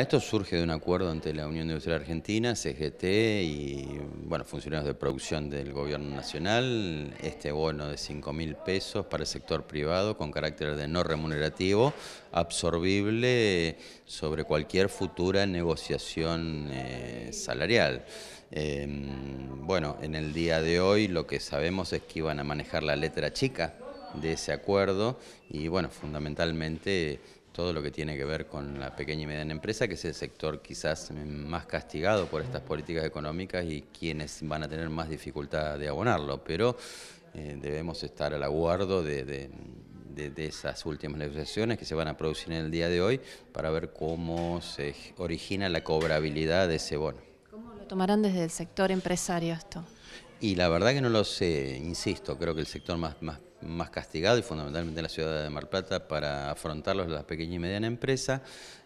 Esto surge de un acuerdo entre la Unión Industrial Argentina, CGT y bueno, funcionarios de producción del Gobierno Nacional, este bono de 5.000 mil pesos para el sector privado con carácter de no remunerativo, absorbible sobre cualquier futura negociación eh, salarial. Em, bueno, en el día de hoy lo que sabemos es que iban a manejar la letra chica de ese acuerdo y bueno, fundamentalmente todo lo que tiene que ver con la pequeña y mediana empresa, que es el sector quizás más castigado por estas políticas económicas y quienes van a tener más dificultad de abonarlo, pero eh, debemos estar al aguardo de, esas últimas negociaciones que se van a producir en el día de hoy para ver cómo se origina la cobrabilidad de ese bono. ¿Cómo lo tomarán desde el sector empresario esto? Y la verdad que no lo sé, insisto, creo que el sector más, más más castigado y fundamentalmente en la ciudad de Mar Plata para afrontarlos las pequeñas y medianas empresa.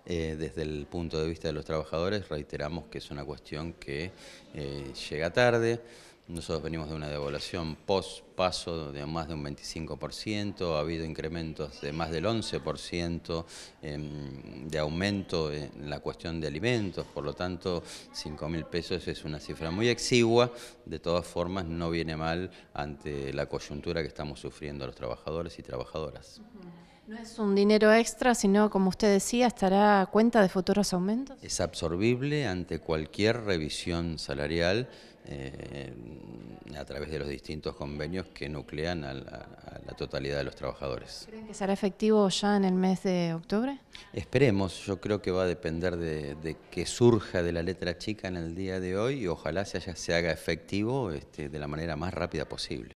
Eh, desde el punto de vista de los trabajadores reiteramos que es una cuestión que eh, llega tarde, nosotros venimos de una devaluación post-paso de más de un 25%, ha habido incrementos de más del 11% em, de aumento en la cuestión de alimentos, por lo tanto 5 mil pesos es una cifra muy exigua, de todas formas no viene mal ante la coyuntura que estamos sufriendo los trabajadores y trabajadoras. No es un dinero extra, sino, como usted decía, estará a cuenta de futuros aumentos. Es absorbible ante cualquier revisión salarial eh, a través de los distintos convenios que nuclean a la, totalidad de los trabajadores. ¿Creen que será efectivo ya en el mes de octubre? Esperemos, yo creo que va a depender de, que surja de la letra chica en el día de hoy y ojalá se, haga efectivo este, de la manera más rápida posible.